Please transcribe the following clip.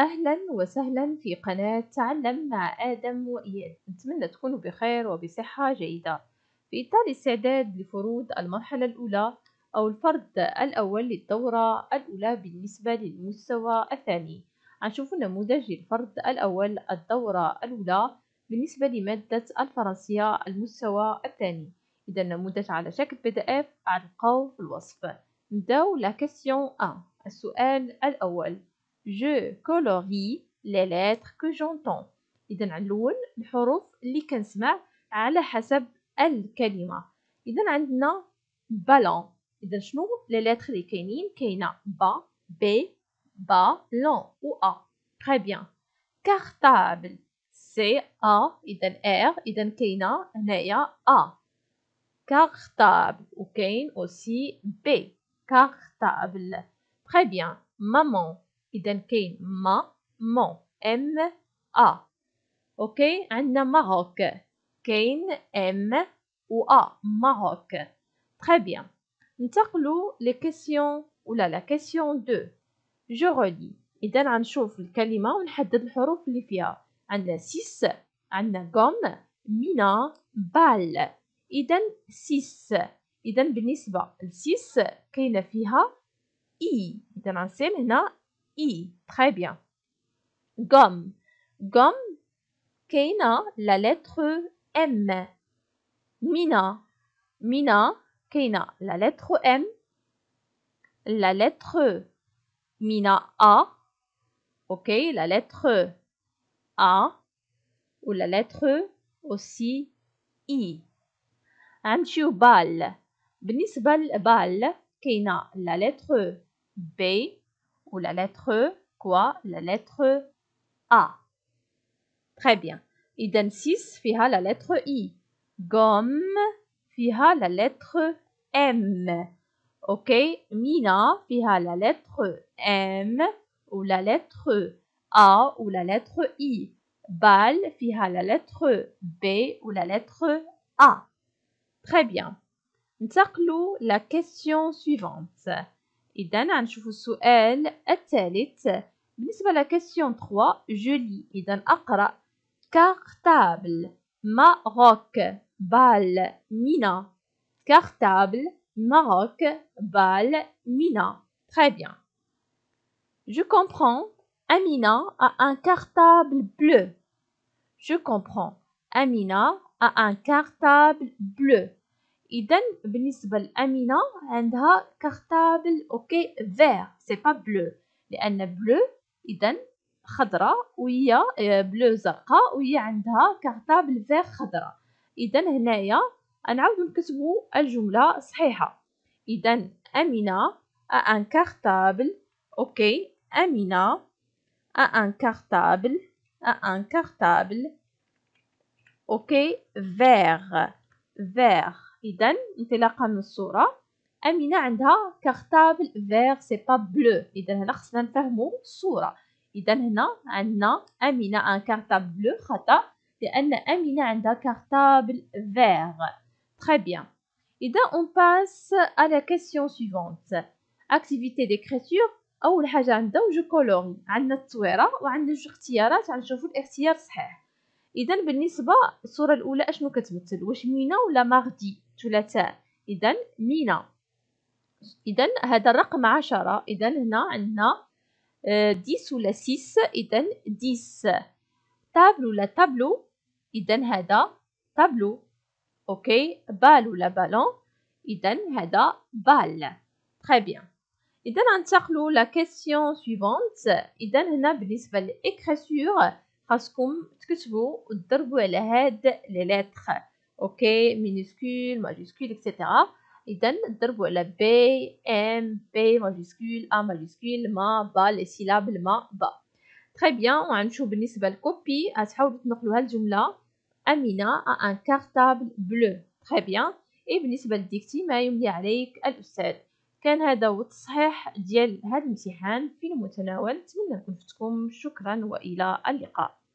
أهلا وسهلا في قناة تعلم مع آدم وإياد نتمنى تكونوا بخير وبصحة جيدة في إطار الاستعداد لفروض المرحلة الأولى أو الفرد الأول للدورة الأولى بالنسبة للمستوى الثاني هنشوف نموذج الفرد الأول الدورة الأولى بالنسبة لمادة الفرنسية المستوى الثاني إذا النموذج على شكل بي دي إف أعلقوه في الوصف نبداو لا كاسيون 1 السؤال الأول je colorie les lettres que j'entends إذا نلون الحروف اللي كنسمع على حسب الكلمة إذا عندنا les lettres شنو لي لتر ba »,« كاينين كاينة با a ». Très bien. « و أ a », a, il y a « كاينة هنايا وكاين aussi « B Cartable ». Très إذا كاين ما مون ام ا اوكي عندنا ماروك كاين ام و ا ماروك تري بيان ننتقلوا لكيسيون ولا لا كيسيون دو جو رولي اذا غنشوف الكلمه ونحدد الحروف اللي فيها عندنا سيس عندنا غوم مينا بال اذا سيس اذا بالنسبه لسيس كاينه فيها اي اذا غنسيم هنا i. Très bien. gom Gomme. Keina, la lettre M. Mina. Mina. Keina, la lettre M. La lettre Mina A. OK, la lettre A ou la lettre aussi I. نمشيو ball Bnisbal bal keina la lettre b ou la lettre e, quoi La lettre A. Très bien. Idem 6 la lettre I. Gomme fiha la lettre M. OK Mina fiha la lettre M ou la lettre A ou la lettre I. Bal fiha la lettre B ou la lettre A. Très bien. Nous la question suivante. إذا نشوف السؤال الثالث la question 3 lis. Et je أقرأ Cartable maroc bal mina. Cartable Maroc, bal Mina. Très bien. Je comprends. Amina a un cartable bleu. Je comprends. Amina a un cartable bleu. اذا بالنسبه لامينه عندها كارتابل اوكي فير سي با بلو لان بلو اذا خضراء وهي بلو آه، زرقاء وهي عندها كارتابل فير خضراء اذا هنايا نعاودو نكتبو الجمله صحيحه اذا امينه ا ان كارتابل اوكي امينه ان كارتابل ان كارتابل اوكي فير فير إذا انطلاقا من الصورة أمينة عندها كارتابل فيغ سي با بلو إذا هنا خصنا نفهمو الصورة إذا هنا عندنا أمينة أن كارتابل بلو خطأ لأن أمينة عندها كارتابل فيغ تخي بيان إذا اون باس à la question suivante activité أول حاجة عندها جو كولوري عندنا التصويرة وعندنا جوج اختيارات غنشوفو الاختيار صحيح إذا بالنسبة الصورة الأولى أشنو كتمثل واش مينا ولا ماردي ثلاثاء إذا مينا إذا هذا الرقم عشرة إذا هنا عندنا ديس آه، ولا سيس إذا ديس تابلو ولا تابلو إذا هذا تابلو أوكي بال ولا بالون إذا هذا بال تخي بيان إذا ننتقلوا لا كيسيون سويفونت إذا هنا بالنسبة لإكريسيور خاصكم تكتبو وتضربوا على هاد لي ليتر اوكي مينيسكول ماجيسكول etc اذا نضربوا على بي ام بي majuscule ا majuscule ما با لي syllabes ما با تري بيان وغنشوف بالنسبه للكوبي غتحاولوا تنقلوا هالجمله امينه ا ان كارتابل بلو تري بيان اي بالنسبه للديكتي ما يملي عليك الاستاذ كان هذا هو التصحيح ديال هذا الامتحان في المتناول نتمنى نكون فتكم شكرا والى اللقاء